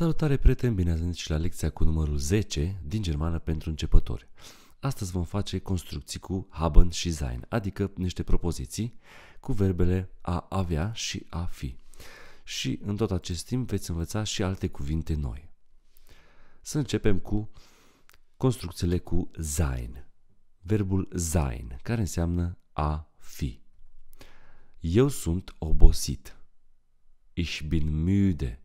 Salutare, prieteni! Bine ați venit și la lecția cu numărul 10 din germană pentru începători. Astăzi vom face construcții cu haben și sein, adică niște propoziții cu verbele a avea și a fi. Și în tot acest timp veți învăța și alte cuvinte noi. Să începem cu construcțiile cu sein. Verbul sein, care înseamnă a fi. Eu sunt obosit. Ich bin müde.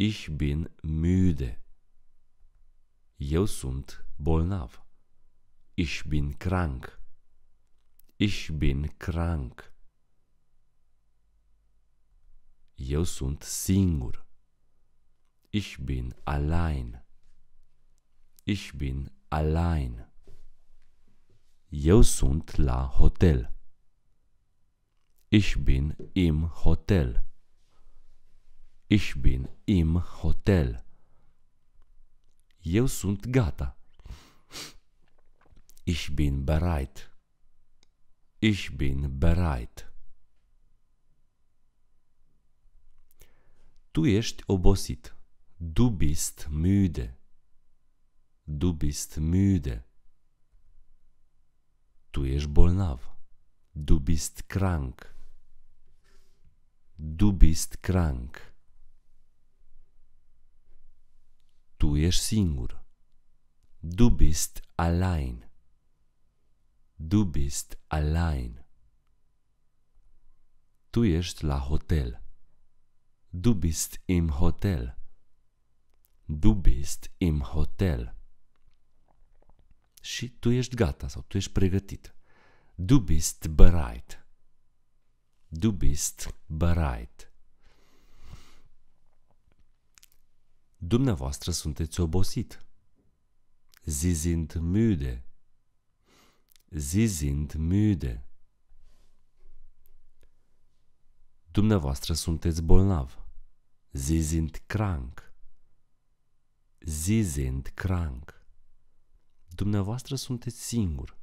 Ich bin müde. Eu sunt bolnav. Ich bin krank. Ich bin krank. Eu sunt singur. Ich bin allein. Ich bin allein. Eu sunt la hotel. Ich bin im Hotel. Ich bin im hotel. Eu sunt gata. Ich bin bereit. Ich bin bereit. Tu ești obosit. Du bist müde. Du bist müde. Tu ești bolnav. Du bist krank. Du bist krank. Tu ești singur. Du bist allein. Du bist allein. Tu ești la hotel. Du bist im Hotel. Du bist im Hotel. Și tu ești gata sau tu ești pregătit. Du bist bereit. Du bist bereit. Dumneavoastră sunteți obosit. Sie sind müde. Sie sind müde. Dumneavoastră sunteți bolnav. Sie sind krank. Sie sind krank. Dumneavoastră sunteți singur.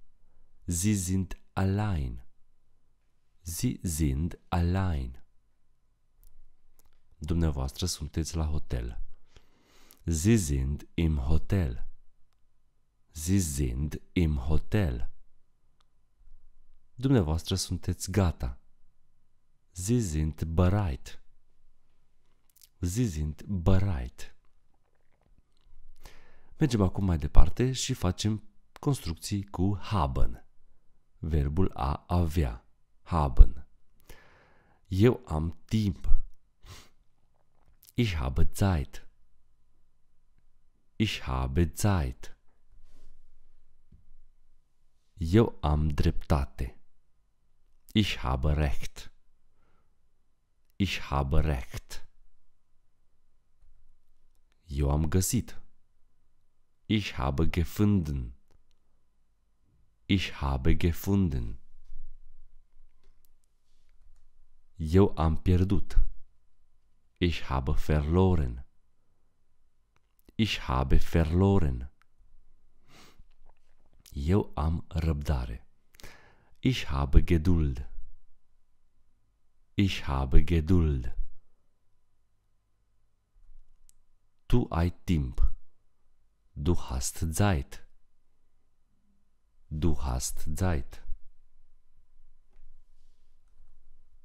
Sie sind allein. Sie sind allein. Dumneavoastră sunteți la hotel. Sie sind im Hotel. Sie sind im Hotel. Dumneavoastră sunteți gata. Sie sind bereit. Sie sind bereit. Mergem acum mai departe și facem construcții cu haben. Verbul a avea. Haben. Eu am timp. Ich habe Zeit. Ich habe Zeit. Eu am dreptate. Ich habe Recht. Ich habe Recht. Eu am găsit. Ich habe gefunden. Ich habe gefunden. Eu am pierdut. Ich habe verloren ich habe verloren. Eu am răbdare. Ich habe Geduld. Ich habe Geduld. Tu ai timp. Du hast Zeit. Du hast Zeit.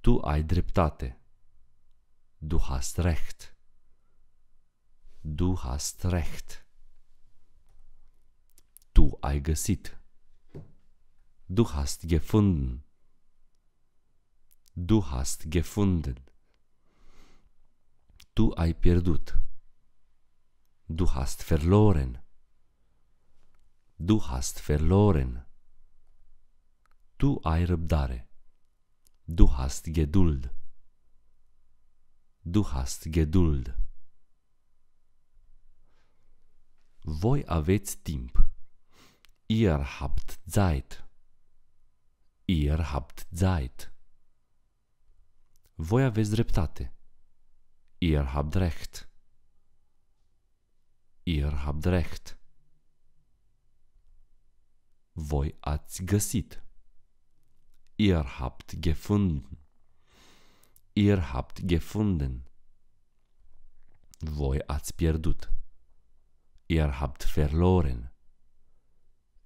Tu ai dreptate. Du hast recht du hast recht. Du Algesit. Du hast gefunden. Du hast gefunden. Tu ai pierdut. Du hast verloren. Du hast verloren. Tu ai răbdare. Du hast Geduld. Du hast Geduld. Voi aveți timp. Ihr habt Zeit. Ihr habt Zeit. Voi aveți dreptate. Ihr habt recht. Ihr habt recht. Voi ați găsit. Ihr habt gefunden. Ihr habt gefunden. Voi ați pierdut. Ihr habt verloren.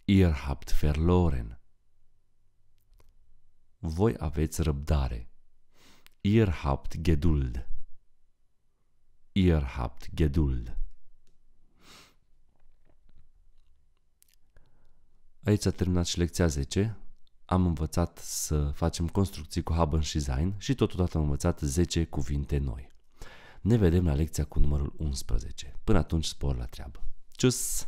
Ihr habt verloren. Voi aveți răbdare. Ihr habt Geduld. Ihr habt Geduld. Aici s-a terminat și lecția 10. Am învățat să facem construcții cu Haben și Zain și totodată am învățat 10 cuvinte noi. Ne vedem la lecția cu numărul 11. Până atunci, spor la treabă! Tschüss.